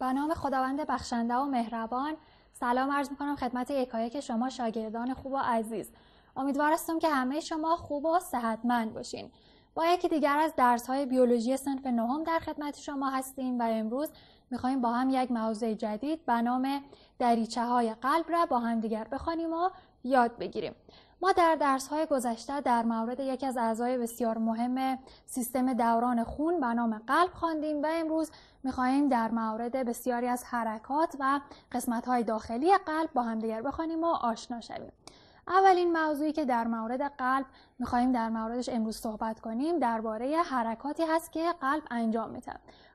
به نام خداوند بخشنده و مهربان سلام عرض میکنم خدمت یکایک که شما شاگردان خوب و عزیز امیدوار هستم که همه شما خوب و صحتمند باشین با یکی دیگر از درس بیولوژی صنف نهم در خدمت شما هستیم و امروز میخوایم با هم یک موضوع جدید به نام دریچه های قلب را با هم دیگر بخوانیم و یاد بگیریم ما در های گذشته در مورد یکی از اعضای بسیار مهم سیستم دوران خون به نام قلب خواندیم و امروز میخواهیم در مورد بسیاری از حرکات و قسمت های داخلی قلب با همدیگر بخوانیم و آشنا شویم. اولین موضوعی که در مورد قلب میخواهیم در موردش امروز صحبت کنیم درباره حرکاتی هست که قلب انجام میده.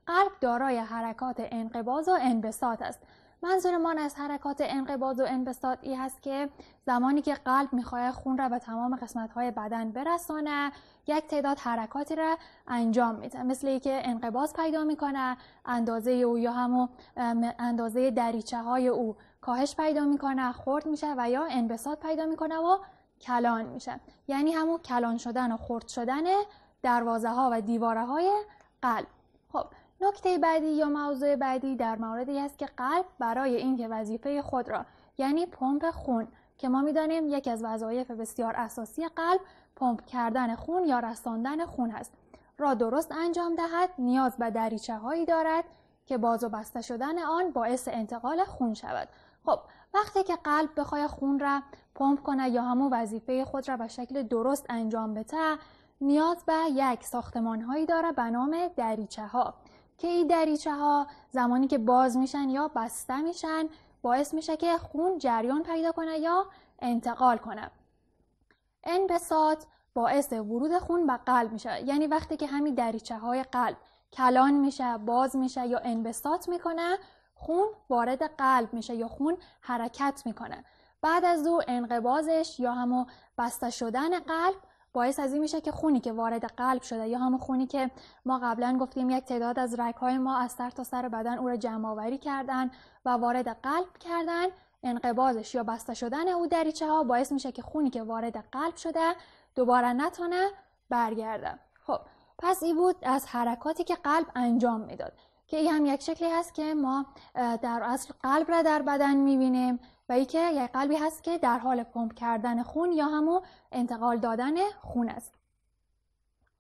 قلب دارای حرکات انقباز و انبساط است. منظورمان از حرکات انقباض و انبساط ای هست که زمانی که قلب میخواهد خون را به تمام های بدن برسانه یک تعداد حرکاتی را انجام میده مثل که انقباض پیدا میکنه اندازه او یا همو اندازه دریچه های او کاهش پیدا میکنه خرد میشه و یا انبساط پیدا میکنه و کلان میشه یعنی همون کلان شدن و خرد شدن دروازه ها و دیواره های قلب خب نکته بعدی یا موضوع بعدی در موردی است که قلب برای اینکه وظیفه خود را یعنی پمپ خون که ما میدانیم یکی از وظایف بسیار اساسی قلب پمپ کردن خون یا رساندن خون است را درست انجام دهد نیاز به دریچه هایی دارد که باز و بسته شدن آن باعث انتقال خون شود خب وقتی که قلب بخواد خون را پمپ کنه یا همون وظیفه خود را به شکل درست انجام بده نیاز به یک ساختمان هایی داره به نام دریچه ها که این دریچه ها زمانی که باز میشن یا بسته میشن باعث میشه که خون جریان پیدا کنه یا انتقال کنه انبساط باعث ورود خون به قلب میشه یعنی وقتی که همین دریچه های قلب کلان میشه باز میشه یا انبساط میکنه خون وارد قلب میشه یا خون حرکت میکنه بعد از او انقبازش یا همو بسته شدن قلب باعث از این میشه که خونی که وارد قلب شده یا همون خونی که ما قبلا گفتیم یک تعداد از های ما از سر تا سر بدن او را جمع آوری کردن و وارد قلب کردن انقباضش یا بسته شدن او دریچه ها باعث میشه که خونی که وارد قلب شده دوباره نتونه برگرده خب پس این بود از حرکاتی که قلب انجام میداد که این هم یک شکلی هست که ما در اصل قلب را در بدن میبینیم و این که یک قلبی هست که در حال پمپ کردن خون یا همو انتقال دادن خون است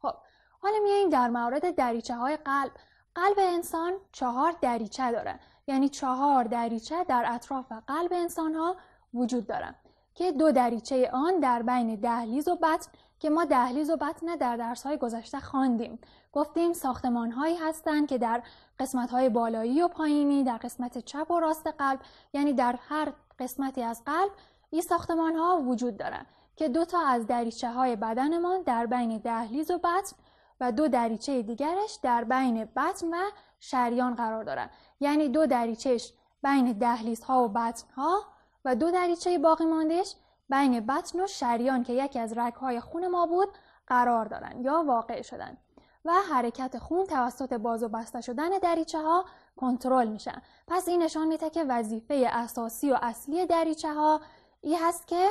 خب حالا میاییم در مورد دریچه های قلب قلب انسان چهار دریچه داره یعنی چهار دریچه در اطراف قلب انسان ها وجود داره که دو دریچه آن در بین دهلیز و بطن که ما دهلیز و بطن در درسهای گذشته خواندیم گفتیم ساختمان هایی هستند که در قسمت های بالایی و پایینی در قسمت چپ و راست قلب یعنی در هر قسمتی از قلب این ساختمان ها وجود دارند که دو تا از دریچه های بدنمان در بین دهلیز و بطن و دو دریچه دیگرش در بین بطن و شریان قرار دارند یعنی دو دریچهش بین دهلیز ها و بطن ها و دو دریچه باقی ماندهش بین بطن و شریان که یکی از رگهای خون ما بود قرار دارند یا واقع شدن و حرکت خون توسط باز و بسته شدن دریچه ها کنترل میشن پس این نشان میده که وظیفه اساسی و اصلی دریچه ها این هست که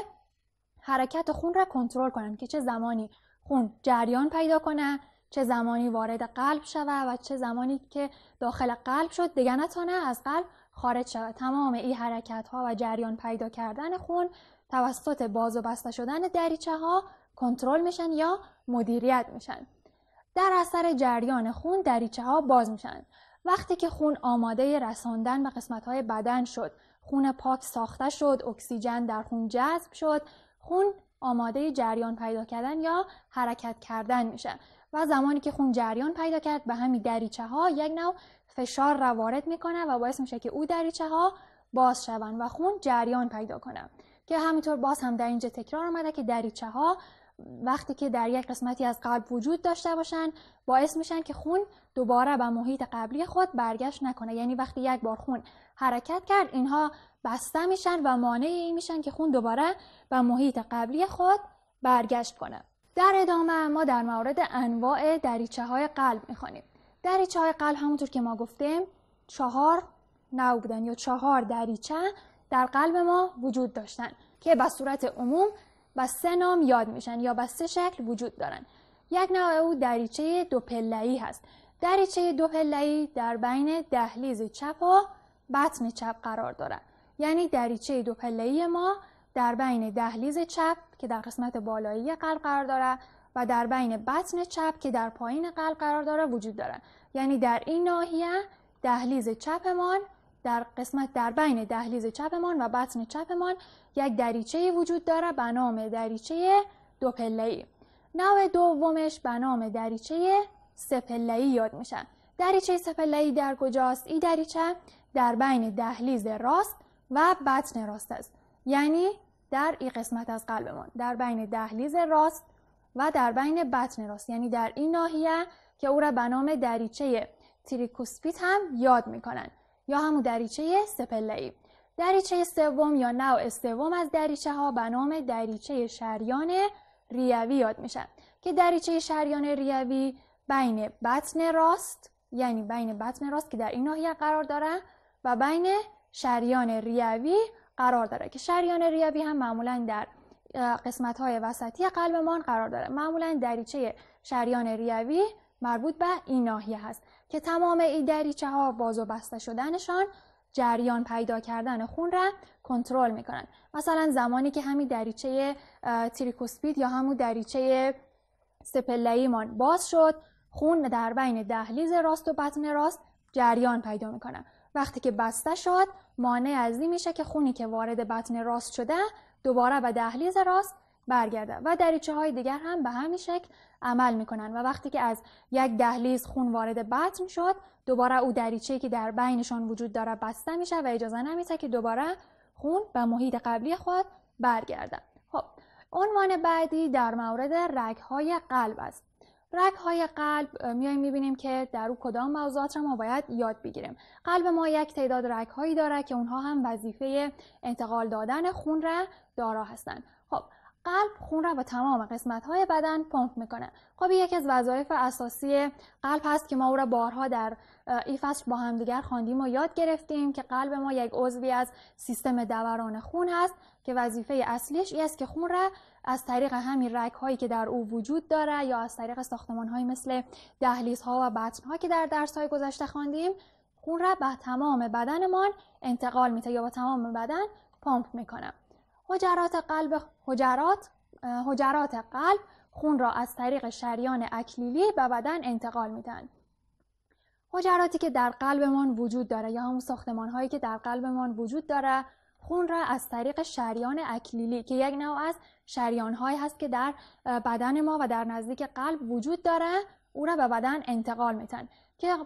حرکت خون را کنترل کنند که چه زمانی خون جریان پیدا کنه چه زمانی وارد قلب شود و چه زمانی که داخل قلب شد دیگه نتانه از قلب خارج شود تمام این حرکت ها و جریان پیدا کردن خون توسط باز و بسته شدن دریچه ها کنترل میشن یا مدیریت میشن. در اثر جریان خون دریچه ها باز میشن. وقتی که خون آماده رساندن به قسمت های بدن شد، خون پاک ساخته شد، اکسیژن در خون جذب شد، خون آماده جریان پیدا کردن یا حرکت کردن میشه و زمانی که خون جریان پیدا کرد به همین دریچه ها یک نوع فشار را وارد میکنه و باعث میشه که او دریچه ها باز شوند و خون جریان پیدا کنه که همینطور باز هم در اینجا تکرار آمده که دریچه ها وقتی که در یک قسمتی از قلب وجود داشته باشن باعث میشن که خون دوباره به محیط قبلی خود برگشت نکنه یعنی وقتی یک بار خون حرکت کرد اینها بسته میشن و مانع این میشن که خون دوباره به محیط قبلی خود برگشت کنه در ادامه ما در مورد انواع دریچه های قلب میخوانیم دریچه های قلب همونطور که ما گفتیم چهار نو بودن یا چهار دریچه در قلب ما وجود داشتن که به صورت عموم با سه نام یاد میشن یا به سه شکل وجود دارن یک نوع او دریچه دو پله‌ای هست دریچه دو پله‌ای در بین دهلیز چپ و بطن چپ قرار دارد یعنی دریچه دو پله‌ای ما در بین دهلیز چپ که در قسمت بالایی قلب قرار دارد و در بین بطن چپ که در پایین قلب قرار دارد وجود دارد یعنی در این ناحیه دهلیز چپمان در قسمت در بین دهلیز چپمان و بطن چپمان یک دریچه وجود داره به نام دریچه دو پله نوع دومش به نام دریچه سه پله یاد میشه. دریچه سه پله در کجاست این دریچه در بین دهلیز راست و بطن راست است یعنی در این قسمت از قلبمان در بین دهلیز راست و در بین بطن راست یعنی در این ناحیه که او را به نام دریچه تریکوسپیت هم یاد میکنن یا همون دریچه ای دریچه سوم یا نوع سوم از دریچه ها به نام دریچه شریان ریوی یاد میشن که دریچه شریان ریوی بین بطن راست یعنی بین بطن راست که در این ناحیه قرار داره و بین شریان ریوی قرار داره که شریان ریوی هم معمولا در قسمت های وسطی قلبمان قرار داره معمولا دریچه شریان ریوی مربوط به این ناحیه هست که تمام این دریچه ها باز و بسته شدنشان جریان پیدا کردن خون را کنترل میکنن مثلا زمانی که همین دریچه تریکوسپید یا همون دریچه سپلهیمان باز شد خون در بین دهلیز راست و بطن راست جریان پیدا میکنه وقتی که بسته شد مانع از این میشه که خونی که وارد بطن راست شده دوباره به دهلیز راست برگرده و دریچه های دیگر هم به همین شکل عمل میکنن و وقتی که از یک دهلیز خون وارد بطن شد دوباره او دریچه که در بینشان وجود داره بسته میشه و اجازه نمیده که دوباره خون به محیط قبلی خود برگردد خب عنوان بعدی در مورد رگهای قلب است رگ های قلب میایم میبینیم که در او کدام موضوعات را ما باید یاد بگیریم قلب ما یک تعداد رگ هایی داره که اونها هم وظیفه انتقال دادن خون را دارا هستند قلب خون را به تمام قسمت های بدن پمپ میکنه خب یکی از وظایف اساسی قلب هست که ما او را بارها در این فصل با همدیگر خواندیم و یاد گرفتیم که قلب ما یک عضوی از سیستم دوران خون هست که وظیفه اصلیش این است که خون را از طریق همین رگ هایی که در او وجود داره یا از طریق ساختمان های مثل دهلیز ها و بطن ها که در درس های گذشته خواندیم خون را به تمام بدنمان انتقال میده یا به تمام بدن پمپ میکنه حجرات قلب حجرات حجرات قلب خون را از طریق شریان اکلیلی به بدن انتقال میدن حجراتی که در قلبمان وجود داره یا همون ساختمان هایی که در قلبمان وجود داره خون را از طریق شریان اکلیلی که یک نوع از شریان هایی هست که در بدن ما و در نزدیک قلب وجود داره او را به بدن انتقال میتن که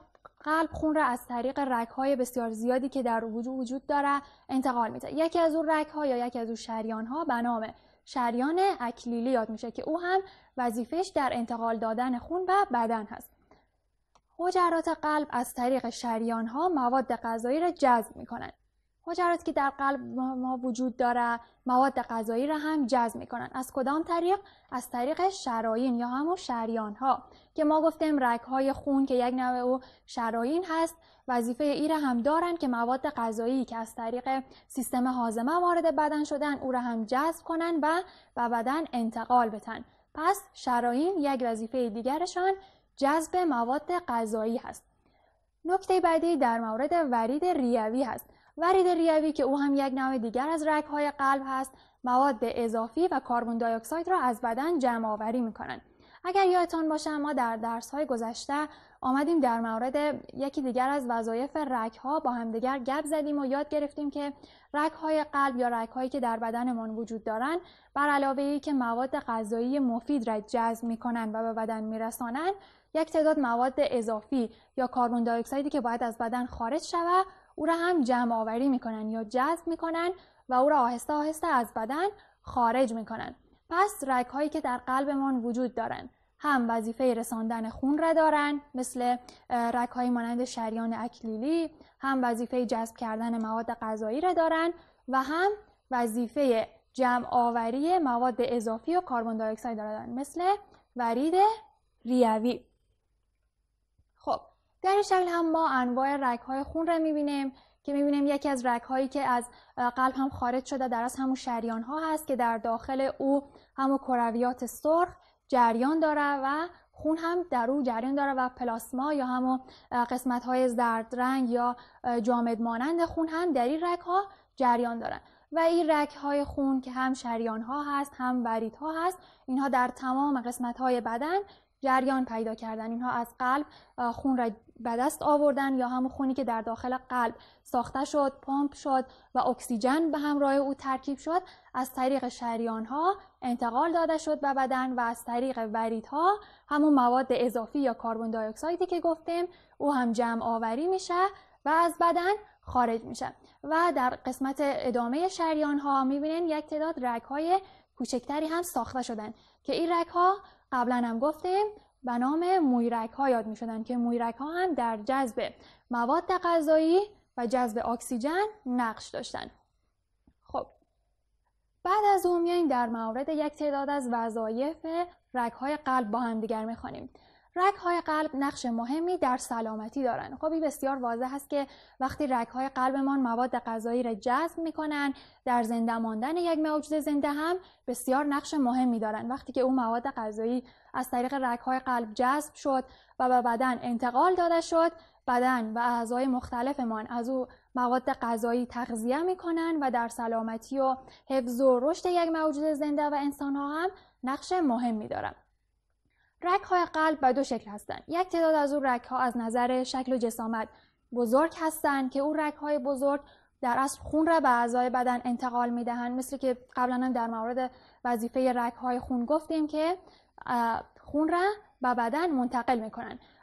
قلب خون را از طریق های بسیار زیادی که در وجود وجود داره انتقال میده یکی از اون ها یا یکی از اون شریان ها به نام شریان اکلیلی یاد میشه که او هم وظیفش در انتقال دادن خون به بدن هست حجرات قلب از طریق شریان ها مواد غذایی را جذب میکنن مجرد که در قلب ما وجود داره مواد غذایی را هم جذب میکنن از کدام طریق از طریق شراین یا همون شریان ها که ما گفتیم رگ های خون که یک نوع او شراین هست وظیفه ای را هم دارن که مواد غذایی که از طریق سیستم هاضمه وارد بدن شدن او را هم جذب کنن و به بدن انتقال بتن پس شراین یک وظیفه دیگرشان جذب مواد غذایی هست نکته بعدی در مورد ورید ریوی هست ورید ریوی که او هم یک نوع دیگر از های قلب هست مواد اضافی و کاربون دی را از بدن جمع آوری می کنند. اگر یادتان باشه ما در درس های گذشته آمدیم در مورد یکی دیگر از وظایف رگ ها با همدیگر گپ زدیم و یاد گرفتیم که رگ های قلب یا رگ که در بدنمان وجود دارند بر علاوه ای که مواد غذایی مفید را جذب می کنند و به بدن می یک تعداد مواد اضافی یا کاربون دی که باید از بدن خارج شود او را هم جمع آوری میکنن یا جذب میکنن و او را آهسته آهسته از بدن خارج میکنن پس رگ هایی که در قلبمان وجود دارند هم وظیفه رساندن خون را دارن مثل رگ های مانند شریان اکلیلی هم وظیفه جذب کردن مواد غذایی را دارند و هم وظیفه جمع آوری مواد اضافی و کربن دی اکساید را مثل ورید ریوی خب در این شکل هم ما انواع های خون را میبینیم که میبینیم یکی از هایی که از قلب هم خارج شده در از همون شریان ها هست که در داخل او همو کرویات سرخ جریان داره و خون هم در او جریان داره و پلاسما یا همو قسمت های زرد رنگ یا جامد مانند خون هم در این رگ ها جریان دارن و این رگ های خون که هم شریان ها هست هم ورید ها هست اینها در تمام قسمت های بدن جریان پیدا کردن اینها از قلب خون را به دست آوردن یا همون خونی که در داخل قلب ساخته شد پمپ شد و اکسیژن به همراه او ترکیب شد از طریق شریان ها انتقال داده شد به بدن و از طریق ورید ها همون مواد اضافی یا کاربون دی که گفتیم او هم جمع آوری میشه و از بدن خارج میشه و در قسمت ادامه شریان ها میبینین یک تعداد رگ های کوچکتری هم ساخته شدن که این رگ ها قبلا هم گفتیم به نام مویرک ها یاد می که مویرک ها هم در جذب مواد غذایی و جذب اکسیژن نقش داشتن خب بعد از اون می‌آییم در مورد یک تعداد از وظایف رگ های قلب با هم دیگر میخوانیم رگ های قلب نقش مهمی در سلامتی دارند. خب این بسیار واضح است که وقتی رگ های قلبمان مواد غذایی را جذب میکنن در زنده ماندن یک موجود زنده هم بسیار نقش مهمی دارند. وقتی که اون مواد غذایی از طریق رگ های قلب جذب شد و به بدن انتقال داده شد بدن و اعضای مختلفمان از او مواد غذایی تغذیه میکنن و در سلامتی و حفظ و رشد یک موجود زنده و انسان ها هم نقش مهمی دارن رک های قلب به دو شکل هستند. یک تعداد از اون رک ها از نظر شکل و جسامت بزرگ هستند که اون رک های بزرگ در اصل خون را به اعضای بدن انتقال می دهند مثل که قبلا هم در مورد وظیفه رک های خون گفتیم که خون را به بدن منتقل می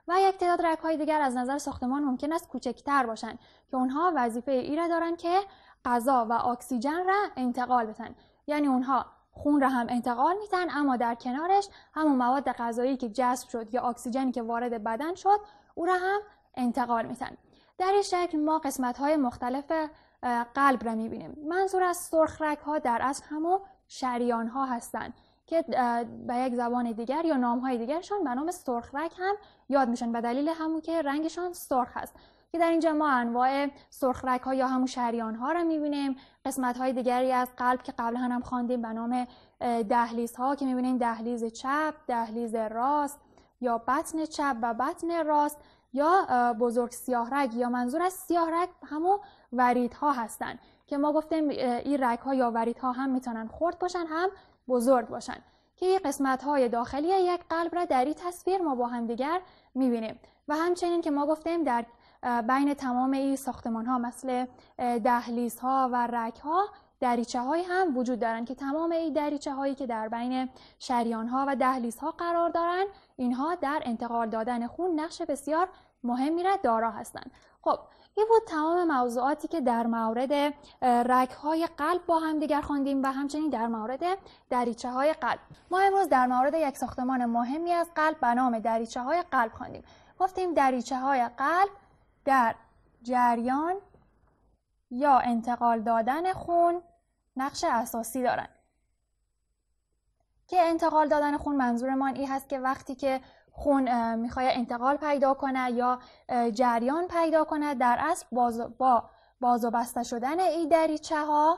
و یک تعداد رک های دیگر از نظر ساختمان ممکن است کوچکتر باشند که اونها وظیفه ای را دارند که غذا و اکسیژن را انتقال بدن یعنی اونها خون را هم انتقال میدن اما در کنارش همون مواد غذایی که جذب شد یا اکسیژنی که وارد بدن شد او را هم انتقال میدن در این شکل ما قسمت های مختلف قلب را میبینیم منظور از سرخ ها در اصل همو شریان ها هستند که به یک زبان دیگر یا نام های دیگرشان به نام سرخ هم یاد میشن به دلیل همون که رنگشان سرخ هست که در اینجا ما انواع سرخرک ها یا همون شریان ها رو میبینیم قسمت های دیگری از قلب که قبل هم خواندیم به نام دهلیز ها که میبینیم دهلیز چپ دهلیز راست یا بطن چپ و بطن راست یا بزرگ سیاهرگ یا منظور از سیاهرگ همون وریدها هستن که ما گفتیم این رگ ها یا وریدها هم میتونن خرد باشن هم بزرگ باشن که این قسمت های داخلی یک قلب را در این تصویر ما با هم دیگر میبینیم و همچنین که ما گفتیم در بین تمام این ساختمان ها مثل دهلیز ها و رک ها دریچه های هم وجود دارن که تمام این دریچه هایی که در بین شریان ها و دهلیز ها قرار دارند اینها در انتقال دادن خون نقش بسیار مهمی را دارا هستند خب این بود تمام موضوعاتی که در مورد رگ های قلب با هم دیگر خواندیم و همچنین در مورد دریچه های قلب ما امروز در مورد یک ساختمان مهمی از قلب به نام دریچه های قلب خواندیم گفتیم دریچه های قلب در جریان یا انتقال دادن خون نقش اساسی دارن که انتقال دادن خون منظورمان این هست که وقتی که خون میخوای انتقال پیدا کنه یا جریان پیدا کنه در اصل باز با باز و بسته شدن این دریچه ها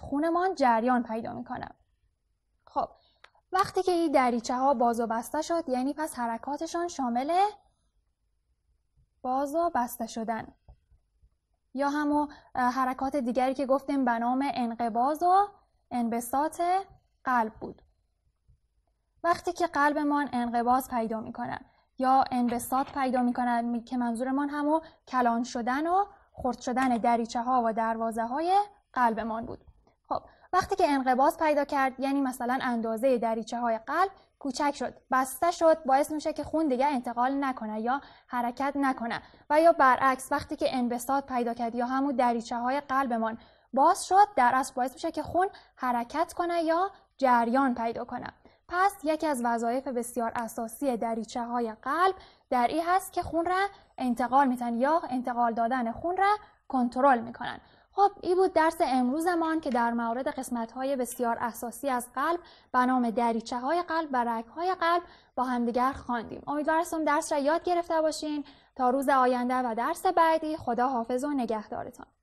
خونمان جریان پیدا میکنه خب وقتی که این دریچه ها باز و بسته شد یعنی پس حرکاتشان شامل باز و بسته شدن یا همو حرکات دیگری که گفتیم به نام انقباز و انبساط قلب بود وقتی که قلبمان انقباز پیدا میکنه یا انبساط پیدا میکنه که منظورمان همو کلان شدن و خرد شدن دریچه ها و دروازه های قلبمان بود خب وقتی که انقباز پیدا کرد یعنی مثلا اندازه دریچه های قلب کوچک شد بسته شد باعث میشه که خون دیگه انتقال نکنه یا حرکت نکنه و یا برعکس وقتی که انبساط پیدا کرد یا همون دریچه های قلبمان باز شد در اصل باعث میشه که خون حرکت کنه یا جریان پیدا کنه پس یکی از وظایف بسیار اساسی دریچه های قلب در این هست که خون را انتقال میتن یا انتقال دادن خون را کنترل میکنن خب این بود درس امروزمان که در مورد قسمت های بسیار اساسی از قلب به نام دریچه های قلب و های قلب با همدیگر خواندیم امیدوارم درس را یاد گرفته باشین تا روز آینده و درس بعدی خدا حافظ و نگهدارتان